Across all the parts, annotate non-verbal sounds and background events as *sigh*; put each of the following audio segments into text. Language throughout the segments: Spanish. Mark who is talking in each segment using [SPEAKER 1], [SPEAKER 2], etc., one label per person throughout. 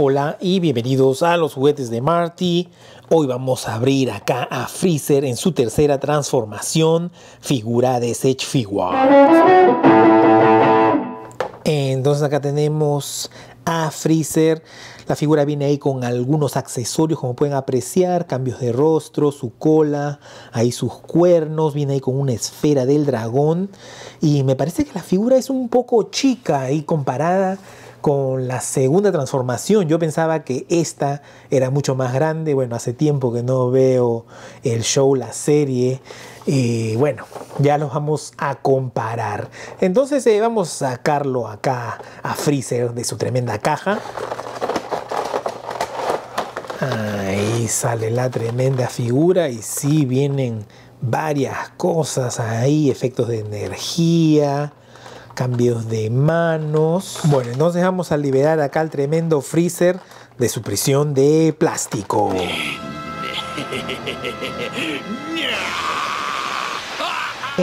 [SPEAKER 1] Hola y bienvenidos a los juguetes de Marty. Hoy vamos a abrir acá a Freezer en su tercera transformación, figura de Sech Figure. Entonces acá tenemos a Freezer. La figura viene ahí con algunos accesorios, como pueden apreciar, cambios de rostro, su cola, ahí sus cuernos, viene ahí con una esfera del dragón. Y me parece que la figura es un poco chica ahí comparada con la segunda transformación. Yo pensaba que esta era mucho más grande. Bueno, hace tiempo que no veo el show, la serie. Y bueno, ya los vamos a comparar. Entonces eh, vamos a sacarlo acá a Freezer de su tremenda caja. Ahí sale la tremenda figura y sí vienen varias cosas ahí, efectos de energía, cambios de manos. Bueno, nos dejamos a liberar acá al tremendo Freezer de su prisión de plástico. *laughs*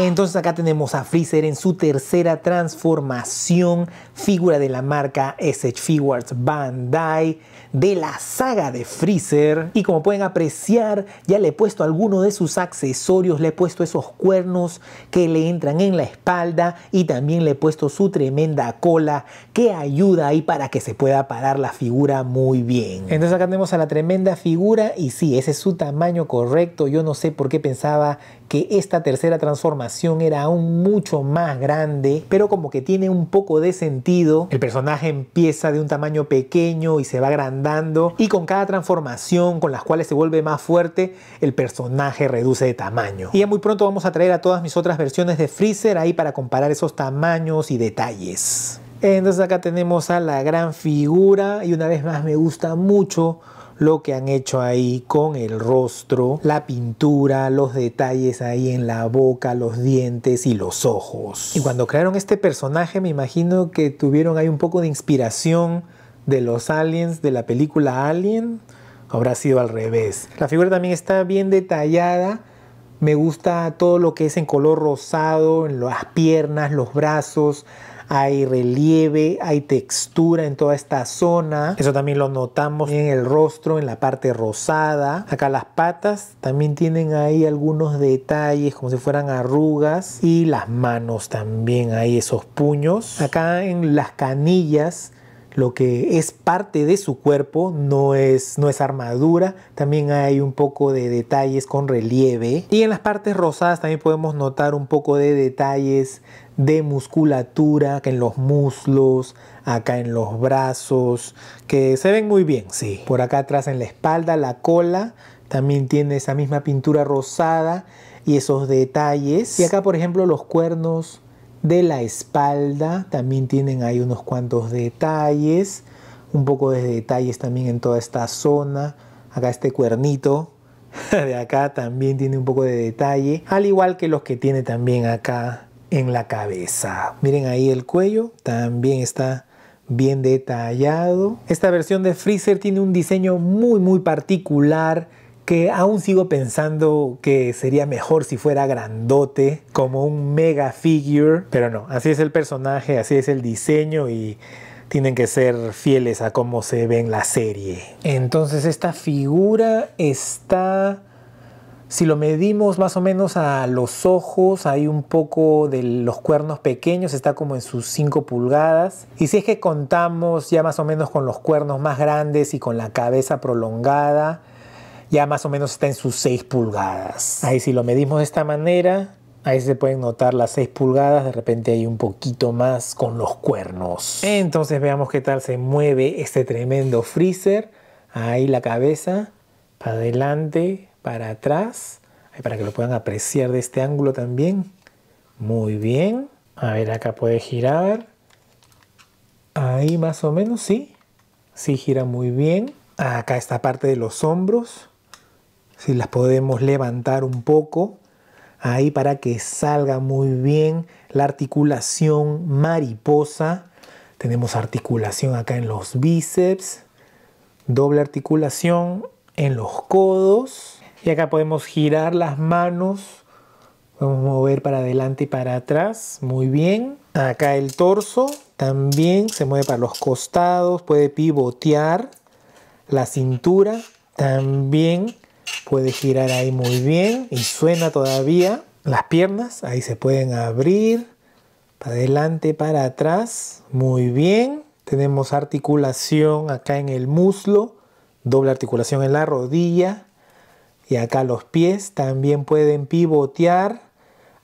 [SPEAKER 1] Entonces acá tenemos a Freezer en su tercera transformación, figura de la marca SH Figuarts Bandai, de la saga de Freezer. Y como pueden apreciar, ya le he puesto algunos de sus accesorios, le he puesto esos cuernos que le entran en la espalda y también le he puesto su tremenda cola que ayuda ahí para que se pueda parar la figura muy bien. Entonces acá tenemos a la tremenda figura y sí, ese es su tamaño correcto. Yo no sé por qué pensaba que esta tercera transformación era aún mucho más grande, pero como que tiene un poco de sentido. El personaje empieza de un tamaño pequeño y se va agrandando y con cada transformación con las cuales se vuelve más fuerte, el personaje reduce de tamaño. Y ya muy pronto vamos a traer a todas mis otras versiones de Freezer ahí para comparar esos tamaños y detalles. Entonces acá tenemos a la gran figura y una vez más me gusta mucho lo que han hecho ahí con el rostro, la pintura, los detalles ahí en la boca, los dientes y los ojos. Y cuando crearon este personaje me imagino que tuvieron ahí un poco de inspiración de los aliens de la película Alien. Habrá sido al revés. La figura también está bien detallada. Me gusta todo lo que es en color rosado, en las piernas, los brazos, hay relieve, hay textura en toda esta zona. Eso también lo notamos en el rostro, en la parte rosada. Acá las patas también tienen ahí algunos detalles como si fueran arrugas y las manos también hay esos puños. Acá en las canillas lo que es parte de su cuerpo, no es, no es armadura. También hay un poco de detalles con relieve. Y en las partes rosadas también podemos notar un poco de detalles de musculatura que en los muslos, acá en los brazos, que se ven muy bien, sí. Por acá atrás en la espalda, la cola, también tiene esa misma pintura rosada y esos detalles. Y acá, por ejemplo, los cuernos de la espalda también tienen ahí unos cuantos detalles, un poco de detalles también en toda esta zona. Acá este cuernito *laughs* de acá también tiene un poco de detalle, al igual que los que tiene también acá en la cabeza. Miren ahí el cuello, también está bien detallado. Esta versión de Freezer tiene un diseño muy muy particular que aún sigo pensando que sería mejor si fuera grandote, como un mega figure, pero no, así es el personaje, así es el diseño y tienen que ser fieles a cómo se ve en la serie. Entonces esta figura está, si lo medimos más o menos a los ojos, hay un poco de los cuernos pequeños, está como en sus 5 pulgadas. Y si es que contamos ya más o menos con los cuernos más grandes y con la cabeza prolongada, ya más o menos está en sus 6 pulgadas. Ahí si lo medimos de esta manera, ahí se pueden notar las 6 pulgadas, de repente hay un poquito más con los cuernos. Entonces veamos qué tal se mueve este tremendo freezer. Ahí la cabeza, para adelante, para atrás, ahí para que lo puedan apreciar de este ángulo también. Muy bien. A ver, acá puede girar. Ahí más o menos, sí. Sí gira muy bien. Acá esta parte de los hombros si las podemos levantar un poco, ahí para que salga muy bien la articulación mariposa. Tenemos articulación acá en los bíceps, doble articulación en los codos. Y acá podemos girar las manos, podemos mover para adelante y para atrás, muy bien. Acá el torso también se mueve para los costados, puede pivotear la cintura, también puede girar ahí muy bien y suena todavía las piernas, ahí se pueden abrir, para adelante, para atrás, muy bien. Tenemos articulación acá en el muslo, doble articulación en la rodilla y acá los pies también pueden pivotear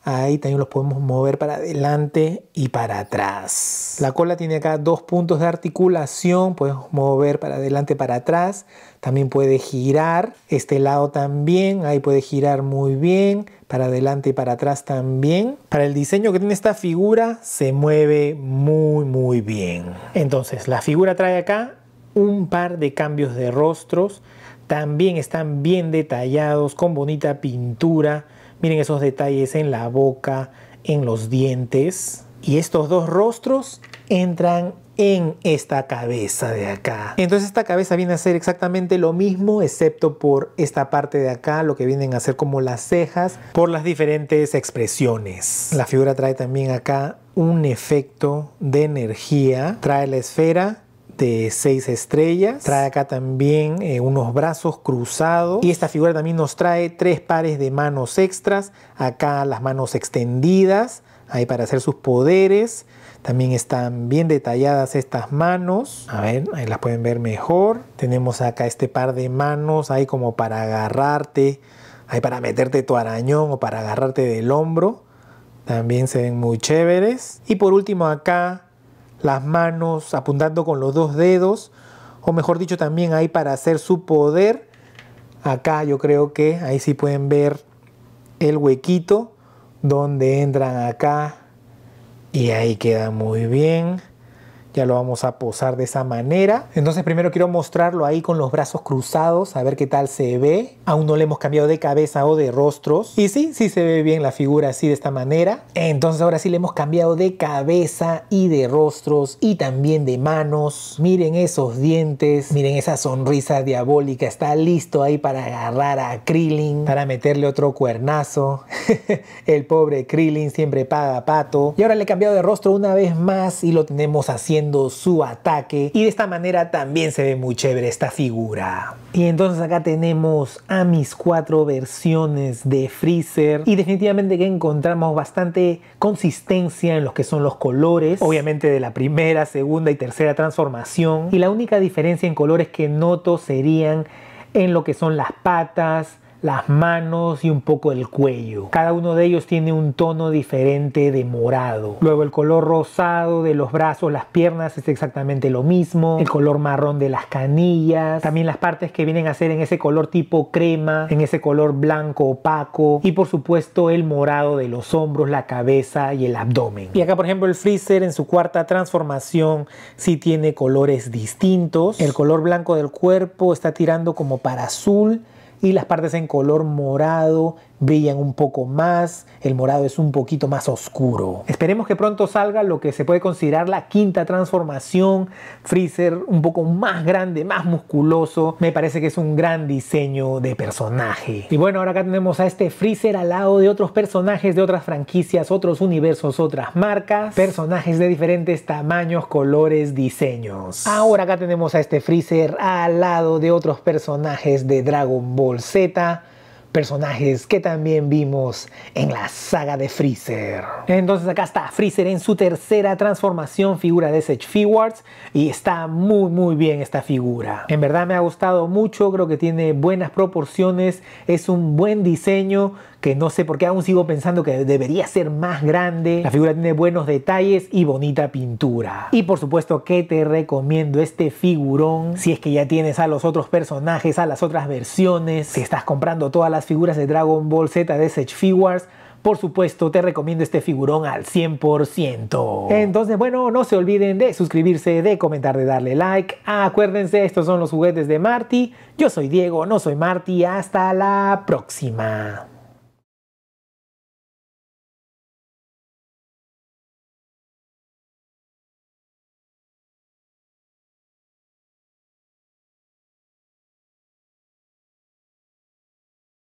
[SPEAKER 1] Ahí también los podemos mover para adelante y para atrás. La cola tiene acá dos puntos de articulación. Podemos mover para adelante, para atrás. También puede girar. Este lado también. Ahí puede girar muy bien. Para adelante y para atrás también. Para el diseño que tiene esta figura se mueve muy muy bien. Entonces la figura trae acá un par de cambios de rostros. También están bien detallados con bonita pintura Miren esos detalles en la boca, en los dientes. Y estos dos rostros entran en esta cabeza de acá. Entonces esta cabeza viene a ser exactamente lo mismo, excepto por esta parte de acá, lo que vienen a ser como las cejas, por las diferentes expresiones. La figura trae también acá un efecto de energía, trae la esfera de seis estrellas. Trae acá también eh, unos brazos cruzados. Y esta figura también nos trae tres pares de manos extras. Acá las manos extendidas, ahí para hacer sus poderes. También están bien detalladas estas manos. A ver, ahí las pueden ver mejor. Tenemos acá este par de manos ahí como para agarrarte, ahí para meterte tu arañón o para agarrarte del hombro. También se ven muy chéveres. Y por último acá las manos apuntando con los dos dedos, o mejor dicho también ahí para hacer su poder. Acá yo creo que ahí sí pueden ver el huequito donde entran acá y ahí queda muy bien ya lo vamos a posar de esa manera. Entonces primero quiero mostrarlo ahí con los brazos cruzados, a ver qué tal se ve. Aún no le hemos cambiado de cabeza o de rostros. Y sí, sí se ve bien la figura así de esta manera. Entonces ahora sí le hemos cambiado de cabeza y de rostros y también de manos. Miren esos dientes, miren esa sonrisa diabólica. Está listo ahí para agarrar a Krillin, para meterle otro cuernazo. *laughs* El pobre Krillin siempre paga pato. Y ahora le he cambiado de rostro una vez más y lo tenemos haciendo su ataque y de esta manera también se ve muy chévere esta figura. Y entonces acá tenemos a mis cuatro versiones de Freezer y definitivamente que encontramos bastante consistencia en los que son los colores, obviamente de la primera, segunda y tercera transformación y la única diferencia en colores que noto serían en lo que son las patas, las manos y un poco el cuello. Cada uno de ellos tiene un tono diferente de morado. Luego el color rosado de los brazos, las piernas es exactamente lo mismo. El color marrón de las canillas. También las partes que vienen a ser en ese color tipo crema, en ese color blanco opaco. Y por supuesto el morado de los hombros, la cabeza y el abdomen. Y acá por ejemplo el freezer en su cuarta transformación sí tiene colores distintos. El color blanco del cuerpo está tirando como para azul y las partes en color morado, brillan un poco más, el morado es un poquito más oscuro. Esperemos que pronto salga lo que se puede considerar la quinta transformación, Freezer un poco más grande, más musculoso, me parece que es un gran diseño de personaje. Y bueno, ahora acá tenemos a este Freezer al lado de otros personajes de otras franquicias, otros universos, otras marcas, personajes de diferentes tamaños, colores, diseños. Ahora acá tenemos a este Freezer al lado de otros personajes de Dragon Ball Z, personajes que también vimos en la saga de Freezer. Entonces acá está Freezer en su tercera transformación, figura de Sage Figuarts, y está muy muy bien esta figura. En verdad me ha gustado mucho, creo que tiene buenas proporciones, es un buen diseño, que no sé por qué aún sigo pensando que debería ser más grande. La figura tiene buenos detalles y bonita pintura. Y por supuesto que te recomiendo este figurón si es que ya tienes a los otros personajes, a las otras versiones, si estás comprando todas las figuras de Dragon Ball Z de Sage Figures, por supuesto, te recomiendo este figurón al 100%. Entonces, bueno, no se olviden de suscribirse, de comentar, de darle like. acuérdense, estos son los juguetes de Marty. Yo soy Diego, no soy Marty. Hasta la próxima.